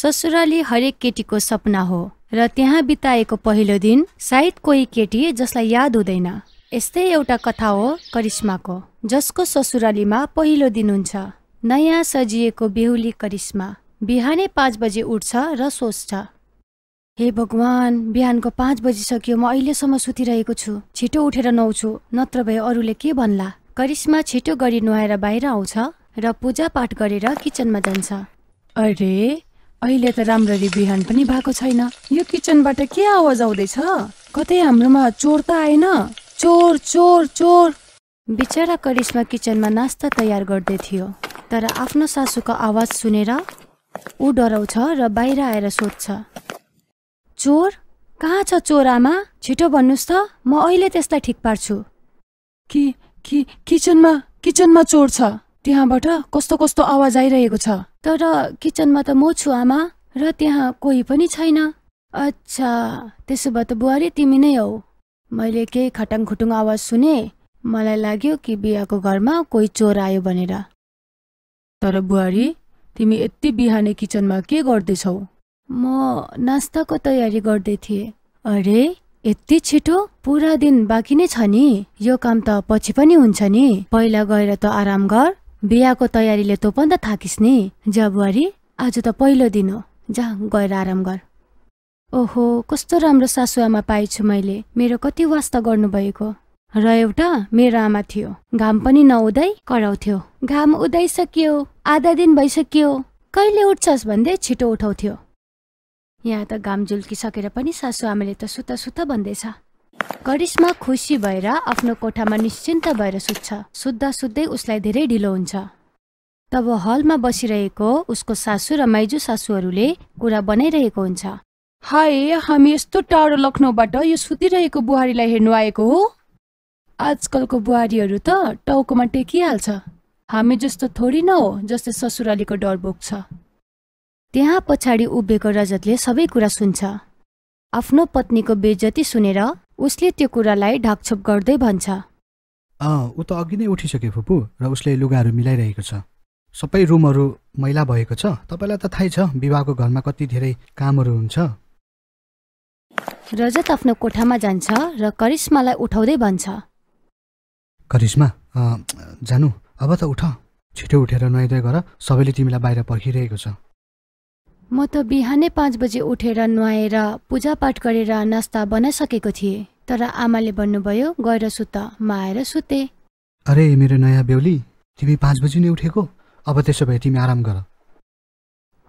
ससुराली हरेक केटीको सपना हो र त्यहाँ बिताएको पहिलो दिन सायद कोही केटी जसलाई याद हुँदैन यस्तै एउटा कथा हो करिश्माको जसको ससुरालीमा पहिलो दिन हुन्छ नयाँ सजिएको बेहुली करिश्मा बिहानै पाँच बजे उठ्छ र सोच्छ हे भगवान् बिहानको पाँच बजिसक्यो म अहिलेसम्म सुतिरहेको छु छिटो उठेर नुहाउँछु नत्र भए अरूले के भन्ला करिश्मा छिटो गरी नुहाएर बाहिर आउँछ र पूजापाठ गरेर किचनमा जान्छ अरे अहिले त राम्ररी बिहान पनि भएको छैन यो किचनबाट के आवाज आउँदैछ कतै हाम्रोमा चोर त आएन चोर चोर चोर बिचरा करिश्मा किचनमा नास्ता तयार गर्दै थियो तर आफ्नो सासूको आवाज सुनेर ऊ डराउँछ र बाहिर आएर सोध्छ चोर कहाँ छ चोर आमा छिटो भन्नुहोस् त म अहिले त्यसलाई ठिक पार्छु कि कि किचनमा किचनमा चोर छ त्यहाँबाट कस्तो कस्तो आवाज आइरहेको छ तर किचनमा त म छु आमा र त्यहाँ कोही पनि छैन अच्छा त्यसो भए त बुहारी तिमी नै हौ मैले केही खटाङ खुटुङ आवाज सुने मलाई लाग्यो कि बिहाको घरमा कोही चोर आयो भनेर तर बुहारी तिमी यति बिहानै किचनमा के गर्दैछौ म नास्ताको तयारी गर्दै थिएँ अरे यति छिटो पुरा दिन बाँकी नै छ नि यो काम त पछि पनि हुन्छ नि पहिला गएर त आराम गर बिहाको तयारीले तँ पनि त थाकिस् नि जबुहारी आज त पहिलो दिन हो जा गएर आराम गर ओहो कस्तो राम्रो सासुआमा पाएछु मैले मेरो कति वास्ता गर्नुभएको र एउटा मेरो आमा थियो घाम पनि नउदाई कराउँथ्यो घाम उदाइसक्यो आधा दिन भइसक्यो कहिले उठ्छस् भन्दै छिटो उठाउँथ्यो यहाँ त घाम झुल्किसकेर पनि सासुआमाले त सुता सुता भन्दैछ करिश्मा खुसी भएर आफ्नो कोठामा निश्चिन्त भएर सुत्छ सुत्दा सुत्दै उसलाई धेरै ढिलो हुन्छ तब हलमा बसिरहेको उसको सासु र माइजू सासूहरूले कुरा बनाइरहेको हुन्छ हाय हामी यस्तो टाढो लखनौबाट यो सुतिरहेको बुहारीलाई हेर्नु आएको हो आजकलको बुहारीहरू त टाउकोमा टेकिहाल्छ हामी जस्तो थोडी न हो जस्तै ससुरालीको डर बोक्छ त्यहाँ पछाडि उभिएको रजतले सबै कुरा सुन्छ आफ्नो पत्नीको बेजती सुनेर उसले त्यो कुरालाई ढाकछोप गर्दै भन्छ अँ ऊ त अघि नै उठिसके फुपू र उसले लुगाहरू मिलाइरहेको छ सबै रुमहरू मैला भएको छ तपाईँलाई त थाहै छ विवाहको घरमा कति धेरै कामहरू हुन्छ रजत आफ्नो कोठामा जान्छ र करिश्मालाई उठाउँदै भन्छ करिश्मा जानु अब त उठ छिटो उठेर नुहाइधुवाई गर सबैले तिमीलाई बाहिर पर्खिरहेको छ म त बिहानै पाँच बजे उठेर नुहाएर पूजापाठ गरेर नास्ता बनाइसकेको थिएँ तर आमाले भन्नुभयो गएर सुत म आएर सुते अरे मेरो नयाँ बेहुली तिमी पाँच बजी नै उठेको अब त्यसो भए तिमी आराम गर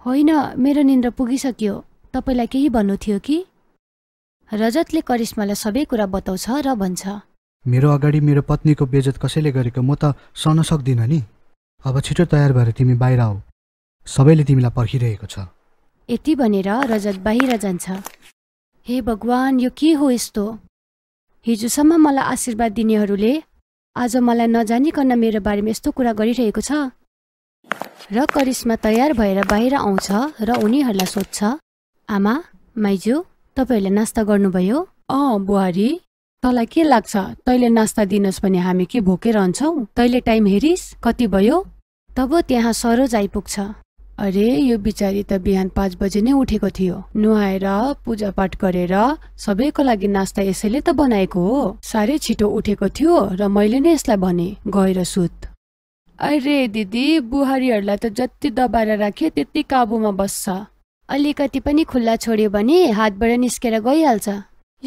होइन मेरो निन्द्रा पुगिसक्यो तपाईँलाई केही भन्नु थियो कि रजतले करिश्मालाई सबै कुरा बताउँछ र भन्छ मेरो अगाडि मेरो पत्नीको बेजत कसैले गरेको म त सहन सक्दिनँ नि अब छिटो तयार भएर तिमी बाहिर आऊ सबैले तिमीलाई पर्खिरहेको छ यति भनेर रजत बाहिर जान्छ हे भगवान् यो के हो यस्तो हिजोसम्म मलाई आशीर्वाद दिनेहरूले आज मलाई नजानिकन मेरो बारेमा यस्तो कुरा गरिरहेको छ र करिश्मा तयार भएर बाहिर आउँछ र उनीहरूलाई सोध्छ आमा माइजू तपाईँहरूले नास्ता गर्नुभयो अँ बुहारी तँलाई के लाग्छ तैँले नास्ता दिनुहोस् भने हामी के भोकेर रहन्छौँ तैँले टाइम हेरिस् कति भयो तब त्यहाँ सरोज आइपुग्छ अरे यो बिचारी त बिहान पाँच बजे नै उठेको थियो नुहाएर पूजा पाठ गरेर सबैको लागि नास्ता यसैले त बनाएको हो साह्रै छिटो उठेको थियो र मैले नै यसलाई भने गएर सुत अरे दिदी बुहारीहरूलाई त जति दबाएर राखे त्यति काबुमा बस्छ अलिकति पनि खुल्ला छोड्यो भने हातबाट निस्केर गइहाल्छ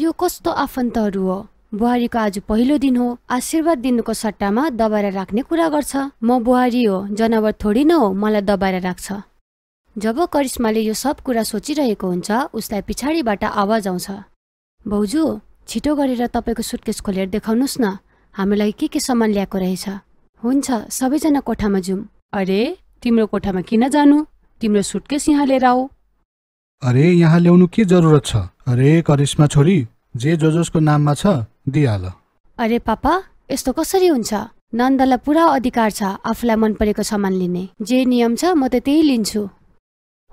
यो कस्तो आफन्तहरू हो बुहारीको आज पहिलो दिन हो आशीर्वाद दिनुको सट्टामा दबाएर राख्ने कुरा गर्छ म बुहारी हो जनावर थोडी न हो मलाई दबाएर राख्छ जब करिश्माले यो सब कुरा सोचिरहेको हुन्छ उसलाई पछाडिबाट आवाज आउँछ भाउजू छिटो गरेर तपाईँको सुटकेस खोलेर देखाउनुहोस् न हामीलाई के के सामान ल्याएको रहेछ हुन्छ सबैजना कोठामा जाउँ अरे तिम्रो कोठामा किन जानु तिम्रो सुटकेस यहाँ लिएर आऊ अरे यहाँ ल्याउनु के जरुरत छ अरे करिश्मा छोरी जे जो जसको नाममा छ दिइहाल अरे पापा यस्तो कसरी हुन्छ नन्दलाई पुरा अधिकार छ आफूलाई मन परेको सामान लिने जे नियम छ म त त्यही लिन्छु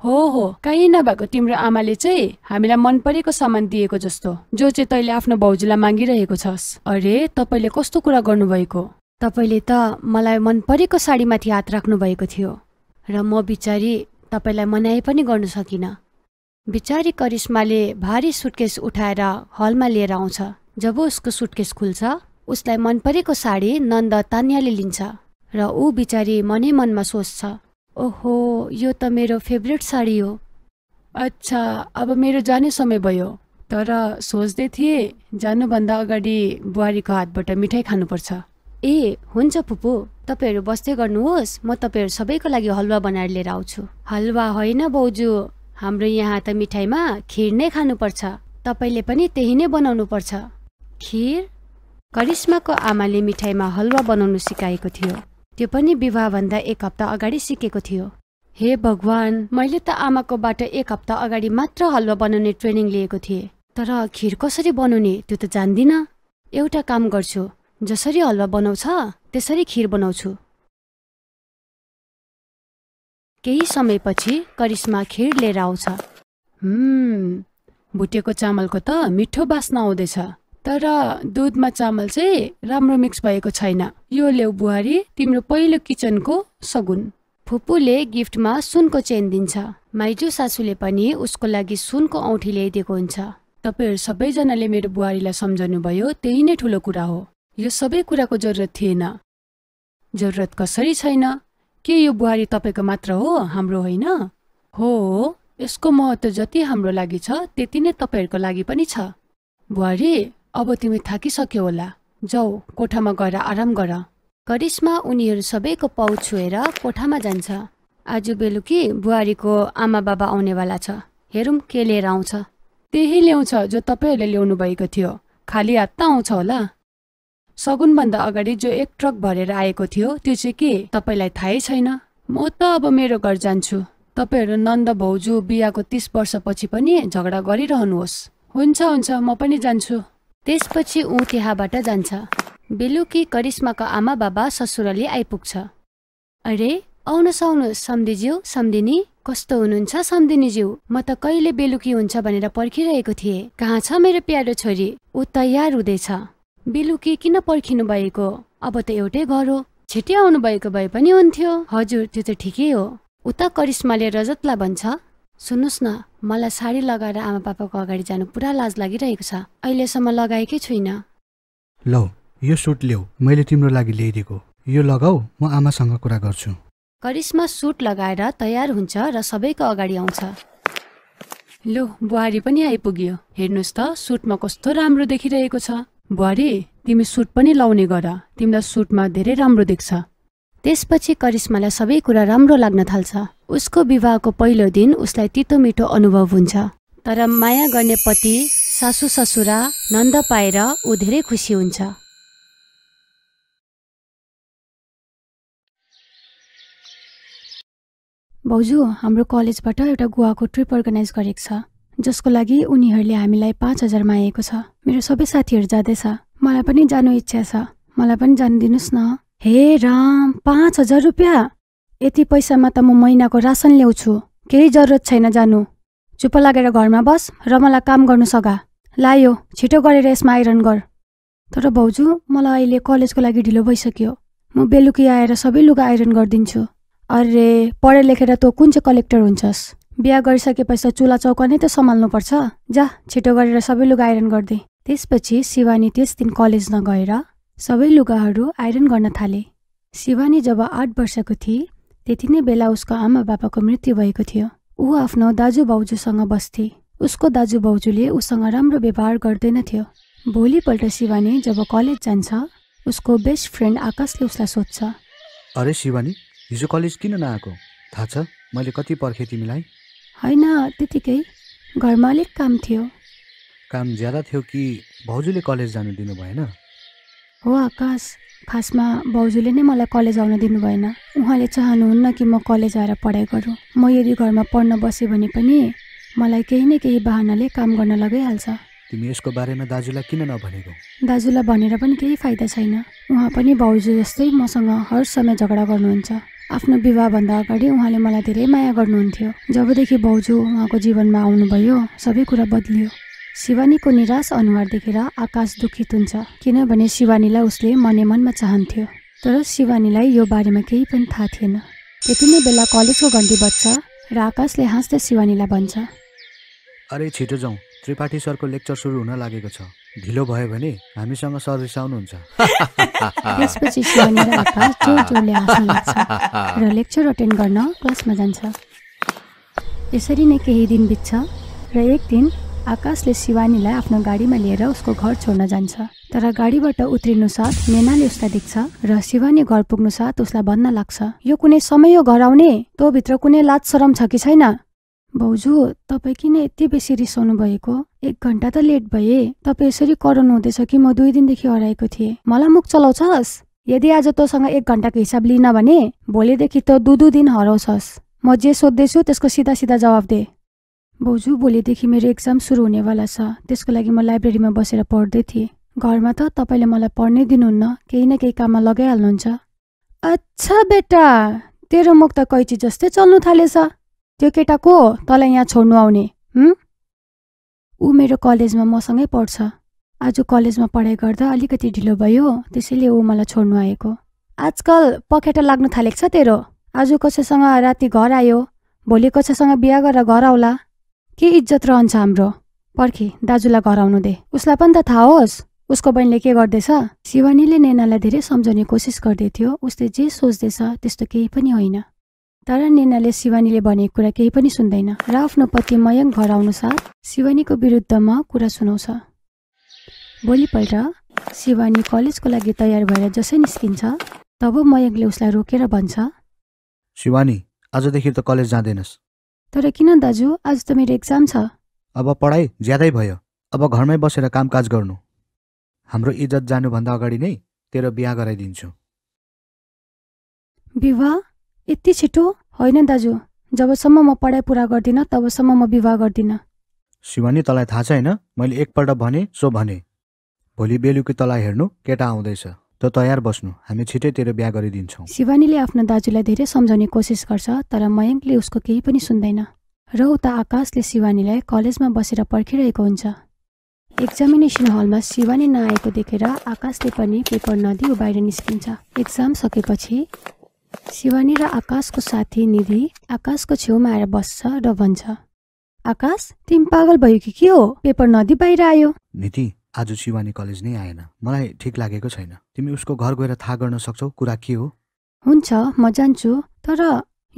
हो हो कहीँ नभएको तिम्रो आमाले चाहिँ हामीलाई मन परेको सामान दिएको जस्तो जो चाहिँ तैँले आफ्नो भाउजूलाई मागिरहेको छस् अरे तपाईँले कस्तो कुरा गर्नुभएको तपाईँले त मलाई मन परेको साडीमाथि हात राख्नु भएको थियो र म बिचारी तपाईँलाई मनाइ पनि गर्नु सकिनँ बिचारी करिश्माले भारी सुटकेस उठाएर हलमा लिएर आउँछ जब उसको सुटकेस खुल्छ उसलाई मन परेको साडी नन्द तान्याले लिन्छ र ऊ बिचारी मनै मनमा सोच्छ ओहो यो त मेरो फेभरेट साडी हो अच्छा अब मेरो जाने समय भयो तर सोच्दै थिएँ जानुभन्दा अगाडि बुहारीको हातबाट मिठाई खानुपर्छ ए हुन्छ पुपु तपाईँहरू बस्दै गर्नुहोस् म तपाईँहरू सबैको लागि हलुवा बनाएर लिएर आउँछु हलुवा होइन बाउजू हाम्रो यहाँ त मिठाईमा खिर नै खानुपर्छ तपाईँले पनि त्यही नै बनाउनुपर्छ खिर करिश्माको आमाले मिठाईमा हलुवा बनाउनु सिकाएको थियो त्यो पनि विवाहभन्दा एक हप्ता अगाडि सिकेको थियो हे भगवान् मैले त आमाकोबाट एक हप्ता अगाडि मात्र हलवा बनाउने ट्रेनिङ लिएको थिएँ तर खिर कसरी बनाउने त्यो त जान्दिनँ एउटा काम गर्छु जसरी हलुवा बनाउँछ त्यसरी खिर बनाउँछु केही समयपछि करिश्मा खिर लिएर आउँछ भुटेको चामलको त मिठो बास्न आउँदैछ तर दुधमा चामल चाहिँ राम्रो मिक्स भएको छैन यो ल्याउ बुहारी तिम्रो पहिलो किचनको सगुन फुपूले गिफ्टमा सुनको चेन दिन्छ माइजू सासूले पनि उसको लागि सुनको औँठी ल्याइदिएको हुन्छ तपाईँहरू सबैजनाले मेरो बुहारीलाई सम्झाउनु भयो त्यही नै ठुलो कुरा हो यो सबै कुराको जरुरत थिएन जरुरत कसरी छैन के यो बुहारी तपाईँको मात्र हो हाम्रो होइन हो यसको महत्त्व जति हाम्रो लागि छ त्यति नै तपाईँहरूको लागि पनि छ बुहारी अब तिमी थाकिसक्यो होला जाऊ कोठामा गएर आराम गर करिश्मा उनीहरू सबैको पाउ छुएर कोठामा जान्छ आज बेलुकी बुहारीको आमा बाबा आउनेवाला छ हेरौँ के लिएर आउँछ त्यही ल्याउँछ जो तपाईँहरूले ल्याउनु भएको थियो खाली हात त आउँछ होला सगुनभन्दा अगाडि जो एक ट्रक भरेर आएको थियो त्यो चाहिँ के तपाईँलाई थाहै छैन म त अब मेरो घर जान्छु तपाईँहरू नन्द भाउजू बिहाको तिस वर्षपछि पनि झगडा गरिरहनुहोस् हुन्छ हुन्छ म पनि जान्छु त्यसपछि ऊ त्यहाँबाट जान्छ बेलुकी करिश्माको आमा बाबा ससुराले आइपुग्छ अरे आउनुहोस् आउनुहोस् सम्धिज्यू सम्धिनी कस्तो हुनुहुन्छ सम्धिनीज्यू म त कहिले बेलुकी हुन्छ भनेर पर्खिरहेको थिएँ कहाँ छ मेरो प्यारो छोरी ऊ तयार हुँदैछ बेलुकी किन पर्खिनु भएको अब त एउटै घर हो छिटै आउनुभएको भए पनि हुन्थ्यो हजुर त्यो त ठिकै हो उता करिश्माले रजतलाई भन्छ सुन्नुहोस् न मलाई साडी लगाएर आमा पापाको अगाडि जानु पुरा लाज लागिरहेको छ अहिलेसम्म लगाएकै छुइनँ लौ यो सुट ल्याऊ मैले तिम्रो लागि ल्याइदिएको यो लगाऊ म आमासँग कुरा गर्छु करिश्मा सुट लगाएर तयार हुन्छ र सबैको अगाडि आउँछ लो बुहारी पनि आइपुग्यो हेर्नुहोस् त सुटमा कस्तो राम्रो देखिरहेको छ बुहारी तिमी सुट पनि लाउने गर तिमीलाई सुटमा धेरै राम्रो देख्छ त्यसपछि करिश्मालाई सबै कुरा राम्रो लाग्न थाल्छ उसको विवाहको पहिलो दिन उसलाई तितो मिठो अनुभव हुन्छ तर माया गर्ने पति सासु ससुरा नन्द पाएर ऊ धेरै खुसी हुन्छ भाउजू हाम्रो कलेजबाट एउटा गोवाको ट्रिप अर्गनाइज गरेको छ जसको लागि उनीहरूले हामीलाई पाँच हजार मागेको छ मेरो सबै साथीहरू जाँदैछ मलाई पनि जानु इच्छा छ मलाई पनि जानु दिनुहोस् न हे राम पाँच हजार रुपियाँ यति पैसामा त म महिनाको रासन ल्याउँछु केही जरुरत छैन जानु चुप लागेर घरमा बस र मलाई काम गर्नु सघा लायो छिटो गरेर यसमा आइरन गर तर भाउजू मलाई अहिले कलेजको लागि ढिलो भइसक्यो म बेलुकी आएर सबै लुगा आइरन गरिदिन्छु अरे पढेर लेखेर तँ कुन चाहिँ कलेक्टर हुन्छस् बिहा गरिसकेपछि त चुला चौका नै त सम्हाल्नुपर्छ जा छिटो गरेर सबै लुगा आइरन गरिदिए त्यसपछि शिवानी त्यस दिन कलेज नगएर सबै लुगाहरू आइरन गर्न थाले शिवानी जब आठ वर्षको थिए त्यति नै बेला उसको आमा बाबाको मृत्यु भएको थियो ऊ आफ्नो दाजु भाउजूसँग बस्थे उसको दाजु भाउजूले उसँग राम्रो व्यवहार गर्दैनथ्यो भोलिपल्ट शिवानी जब कलेज जान्छ उसको बेस्ट फ्रेन्ड आकाशले उसलाई सोध्छ अरे शिवानी हिजो कलेज किन नआएको थाहा छ मैले कति पर्खेँ तिमीलाई होइन त्यतिकै घरमा अलिक काम थियो काम ज्यादा थियो कि भाउजूले कलेज जानु दिनु भएन हो आकाश खासमा बाउजूले नै मलाई कलेज आउन दिनु भएन उहाँले चाहनुहुन्न कि म कलेज आएर पढाइ गरौँ म यदि घरमा पढ्न बसेँ भने पनि मलाई केही न केही बाहनाले काम गर्न लगाइहाल्छ तिमी यसको बारेमा दाजुलाई किन नभनेको दाजुलाई भनेर पनि केही फाइदा छैन उहाँ पनि भाउजू जस्तै मसँग हर समय झगडा गर्नुहुन्छ आफ्नो विवाहभन्दा अगाडि उहाँले मलाई धेरै माया गर्नुहुन्थ्यो जबदेखि भाउजू उहाँको जीवनमा आउनुभयो सबै कुरा बद्लियो शिवानीको निराश अनुहार देखेर आकाश दुखित हुन्छ किनभने शिवानीलाई उसले मनै मनमा चाहन्थ्यो तर शिवानीलाई यो बारेमा केही पनि थाहा थिएन त्यति नै बेला कलेजको घन्टी बज्छ र आकाशले हाँस्दै शिवानीलाई भन्छ अरे छिटो जाउँ त्रिपाठी सरको लेक्चर सुरु हुन लागेको छ ढिलो भयो भने हामीसँग सर रिसाउनुहुन्छ त्यसपछि शिवानी र आकाश जोड जोडले र लेक्चर अटेन्ड गर्न क्लासमा जान्छ यसरी नै केही दिन बित्छ र एक दिन आकाशले शिवानीलाई आफ्नो गाडीमा लिएर उसको घर छोड्न जान्छ तर गाडीबाट उत्रिनु साथ मेनाले उसलाई देख्छ र शिवानी घर पुग्नु साथ उसलाई भन्न लाग्छ यो कुनै समय हो घर आउने भित्र कुनै लाज शरम छ कि छैन भाउजू तपाईँ किन यति बेसी रिसाउनु भएको एक घन्टा त लेट भए तपाईँ यसरी कराउनु हुँदैछ कि म दुई दिनदेखि हराएको थिएँ मलाई मुख चलाउँछस् यदि आज तँसँग एक घन्टाको हिसाब लिन भने भोलिदेखि तँ दु दुई दिन हराउँछस् म जे सोध्दैछु त्यसको सिधा सिधा जवाब दे बोजू भोलिदेखि मेरो एक्जाम सुरु हुनेवाला छ त्यसको लागि म लाइब्रेरीमा बसेर पढ्दै थिएँ घरमा त तपाईँले मलाई पढ्नै दिनुहुन्न केही न केही काममा लगाइहाल्नुहुन्छ अच्छा बेटा तेरो मुख त कैची जस्तै चल्नु थालेछ त्यो केटा को तँलाई यहाँ छोड्नु आउने ऊ मेरो कलेजमा मसँगै पढ्छ आज कलेजमा पढाइ गर्दा अलिकति ढिलो भयो त्यसैले ऊ मलाई छोड्नु आएको आजकल पखेटा लाग्नु थालेको छ तेरो आज कसैसँग राति घर आयो भोलि कसैसँग बिहा गरेर घर आउला के इज्जत रहन्छ हाम्रो पर्खे दाजुलाई घर आउनु दे उसलाई पनि त थाहा होस् उसको बहिनीले के गर्दैछ शिवानीले नेनालाई धेरै सम्झाउने कोसिस गर्दै थियो उसले जे सोच्दैछ त्यस्तो केही पनि होइन तर नेनाले शिवानीले भनेको कुरा केही पनि सुन्दैन र आफ्नो पति मयङ घर आउनु साथ शिवानीको विरुद्धमा कुरा सुनाउँछ भोलिपल्ट शिवानी कलेजको लागि तयार भएर जसै निस्किन्छ तब मयङले उसलाई रोकेर भन्छ शिवानी आजदेखि त कलेज जाँदैनस् तर किन दाजु आज त मेरो एक्जाम छ अब पढाइ ज्यादै भयो अब घरमै बसेर कामकाज गर्नु हाम्रो इज्जत जानुभन्दा अगाडि नै तेरो बिहा गराइदिन्छु विवाह यति छिटो होइन दाजु जबसम्म म पढाइ पुरा गर्दिनँ तबसम्म म विवाह गर्दिनँ शिवानी तँलाई थाहा छैन मैले एकपल्ट भने सो भने भोलि बेलुकी तँलाई हेर्नु केटा आउँदैछ त तयार बस्नु हामी छिटै तेरो बिहा गरिदिन्छौँ शिवानीले आफ्नो दाजुलाई धेरै सम्झाउने कोसिस गर्छ तर मयङ्कले उसको केही पनि सुन्दैन र उता आकाशले शिवानीलाई कलेजमा बसेर पर्खिरहेको हुन्छ एक्जामिनेसन हलमा शिवानी नआएको देखेर आकाशले पनि पेपर नदिऊ बाहिर निस्किन्छ एक्जाम सकेपछि शिवानी र आकाशको साथी निधि आकाशको छेउमा आएर बस्छ र भन्छ आकाश तिमी पागल भयो कि के हो पेपर नदी बाहिर आयो निधि आज शिवानी कलेज नै आएन मलाई ठिक लागेको छैन तिमी उसको घर गएर थाहा गर्न सक्छौ कुरा के हो हुन्छ म जान्छु तर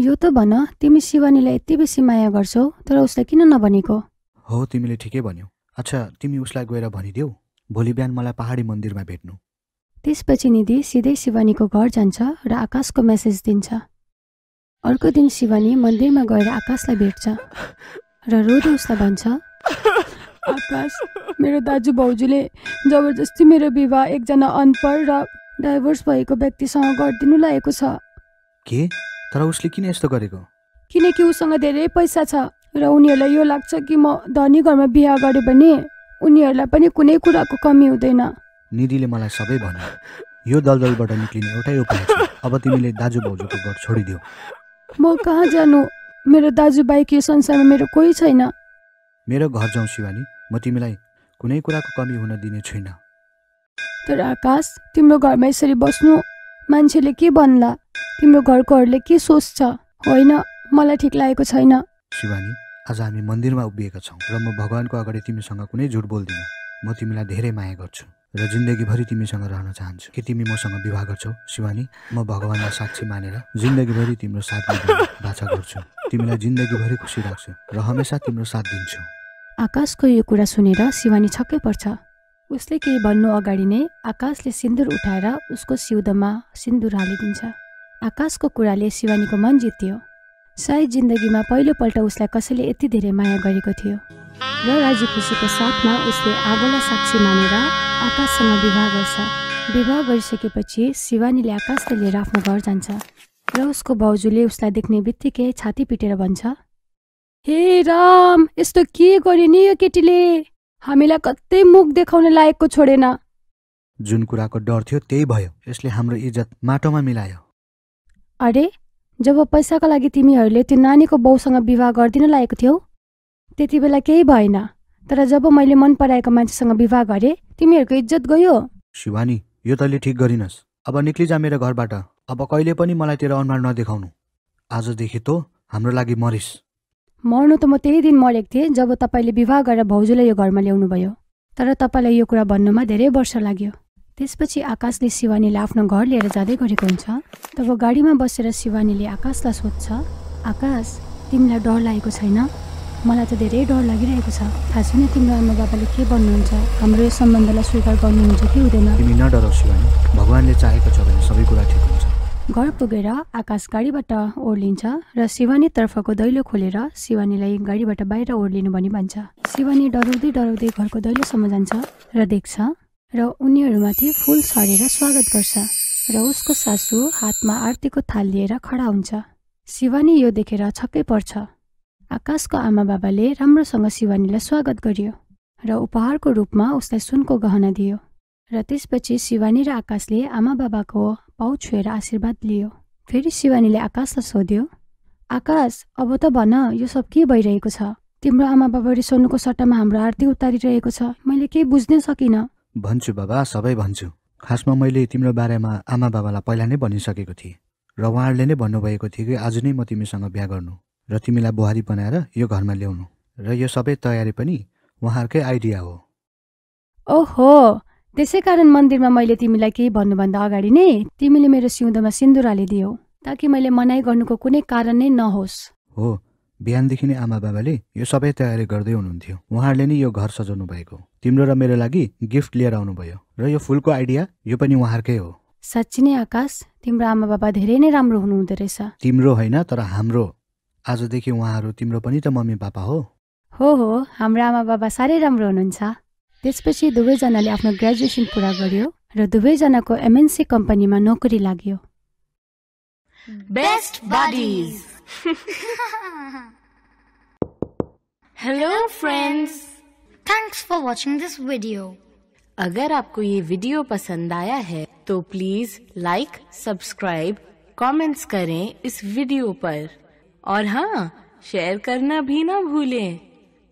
यो त भन तिमी शिवानीलाई यति बेसी माया गर्छौ तर उसलाई किन नभनेको हो तिमीले ठिकै भन्यौ अच्छा तिमी उसलाई गएर भनिदेऊ भोलि बिहान मलाई पहाडी मन्दिरमा भेट्नु त्यसपछि निधि सिधै शिवानीको घर जान्छ र आकाशको मेसेज दिन्छ अर्को दिन शिवानी मन्दिरमा गएर आकाशलाई भेट्छ र रोदो उसलाई भन्छ आकाश मेरो दाजु भाउजूले जबरजस्ती मेरो विवाह एकजना अनपढ र डाइभोर्स भएको व्यक्तिसँग गरिदिनु लागेको छ के तर उसले किन यस्तो गरेको किनकि उसँग धेरै पैसा छ र उनीहरूलाई यो लाग्छ कि म धनी घरमा बिहा गरेँ भने उनीहरूलाई पनि कुनै कुराको कमी हुँदैन निधिले मलाई सबै भन्यो यो दलदलबाट निक्लिने एउटै उपाय छ अब तिमीले दाजु भाउजूको घर छोडिदियो म कहाँ जानु मेरो दाजुभाइ यो संसारमा मेरो कोही छैन मेरो घर जाउँ शिवानी म तिमीलाई कुनै कुराको कमी हुन दिने छुइनँ तर आकाश तिम्रो घरमा यसरी बस्नु मान्छेले के भन्ला तिम्रो घरकोहरूले के सोच्छ होइन मलाई ठिक लागेको छैन शिवानी आज हामी मन्दिरमा उभिएका छौँ र म भगवान्को अगाडि तिमीसँग कुनै झुट बोल्दिनँ म तिमीलाई धेरै माया गर्छु र जिन्दगीभरि तिमीसँग रहन चाहन्छु कि तिमी मसँग विवाह गर्छौ शिवानी म भगवान्लाई साक्षी मानेर जिन्दगीभरि तिम्रो साथ बाछा गर्छु तिमीलाई जिन्दगीभरि खुसी राख्छु र हमेसा तिम्रो साथ दिन्छु आकाशको यो कुरा सुनेर शिवानी छक्कै पर्छ उसले केही भन्नु अगाडि नै आकाशले सिन्दुर उठाएर उसको सिउदमा सिन्दुर हालिदिन्छ आकाशको कुराले शिवानीको मन जित्यो सायद जिन्दगीमा पहिलोपल्ट उसलाई कसैले यति धेरै माया गरेको थियो र राजी खुसीको साथमा उसले आगोलाई साक्षी मानेर आकाशसँग विवाह गर्छ विवाह गरिसकेपछि शिवानीले आकाशलाई लिएर आफ्नो घर जान्छ र उसको भाउजूले उसलाई देख्ने बित्तिकै छाती पिटेर भन्छ हे राम यस्तो के गर्यो नि यो केटीले हामीलाई कतै मुख देखाउन लायकको छोडेन जुन कुराको डर थियो त्यही भयो यसले हाम्रो इज्जत माटोमा मिलायो अरे जब पैसाको लागि तिमीहरूले त्यो नानीको बाउसँग विवाह गरिदिन लागेको थियौ त्यति बेला केही भएन तर जब मैले मन पराएको मान्छेसँग विवाह गरेँ तिमीहरूको इज्जत गयो शिवानी यो तैँले ठिक गरिनस् अब निक्लिजा मेरो घरबाट अब कहिले पनि मलाई तेरो अनुहार नदेखाउनु आजदेखि त हाम्रो लागि मरिस मर्नु त म त्यही दिन मरेको थिएँ जब तपाईँले विवाह गरेर भाउजूलाई यो घरमा ल्याउनु भयो तर तपाईँलाई यो कुरा भन्नुमा धेरै वर्ष लाग्यो त्यसपछि आकाशले शिवानीलाई आफ्नो घर लिएर जाँदै गरेको हुन्छ तब गाडीमा बसेर शिवानीले आकाशलाई सोध्छ आकाश तिमीलाई डर लागेको छैन मलाई त धेरै डर लागिरहेको छ थाहा छैन तिम्रो आमा बाबाले के भन्नुहुन्छ हाम्रो यो सम्बन्धलाई स्वीकार गर्नुहुन्छ कि हुँदैन भगवान्ले चाहेको छ भने सबै कुरा ठिक घर पुगेर आकाश गाडीबाट ओर्लिन्छ र शिवानी तर्फको दैलो खोलेर शिवानीलाई गाडीबाट बाहिर ओर्लिनु भनी भन्छ शिवानी डराउँदै डराउँदै घरको दैलोसम्म जान्छ र देख्छ र उनीहरूमाथि फुल छरेर स्वागत गर्छ र उसको सासू हातमा आरतीको थाल लिएर खडा हुन्छ शिवानी यो देखेर छक्कै पर्छ आकाशको आमा बाबाले राम्रोसँग शिवानीलाई स्वागत गरियो र उपहारको रूपमा उसलाई सुनको गहना दियो र त्यसपछि शिवानी र आकाशले आमा बाबाको पाउ छोएर आशीर्वाद लियो फेरि शिवानीले आकाशलाई सोध्यो आकाश अब त भन यो सब के भइरहेको छ तिम्रो आमा बाबा सोनुको सट्टामा हाम्रो आरती उतारिरहेको छ मैले केही बुझ्नै सकिनँ भन्छु बाबा सबै भन्छु खासमा मैले तिम्रो बारेमा आमा बाबालाई पहिला नै भनिसकेको थिएँ र उहाँहरूले नै भन्नुभएको थियो कि आज नै म तिमीसँग बिहा गर्नु र तिमीलाई बुहारी बनाएर यो घरमा ल्याउनु र यो सबै तयारी पनि उहाँहरूकै आइडिया हो ओहो त्यसै कारण मन्दिरमा मैले तिमीलाई केही भन्नुभन्दा अगाडि नै तिमीले मेरो सिउँदोमा सिन्दुर हालिदियो ताकि मैले मनाइ गर्नुको कुनै कारण नै नहोस् हो बिहानदेखि नै आमा बाबाले यो सबै तयारी गर्दै हुनुहुन्थ्यो उहाँहरूले नै यो घर सजाउनु भएको तिम्रो र मेरो लागि गिफ्ट लिएर आउनुभयो र यो फुलको आइडिया यो पनि उहाँहरूकै हो साँच्ची नै आकाश तिम्रो आमा बाबा धेरै नै राम्रो हुनुहुँदो रहेछ तिम्रो होइन तर हाम्रो आजदेखि उहाँहरू तिम्रो पनि त मम्मी पापा हो हो हो हाम्रो आमा बाबा साह्रै राम्रो हुनुहुन्छ त्यसपछि दुवैजनाले आफ्नो ग्रेजुएसन पुरा गर्यो र दुवैजनाको एमएनसी कम्पनीमा नोकरी लाग्यो best buddies hello friends thanks for watching this video अगर आपको ये वीडियो पसंद आया है तो प्लीज लाइक सब्सक्राइब कमेंट्स करें इस वीडियो पर और हाँ शेयर करना भी ना भूलें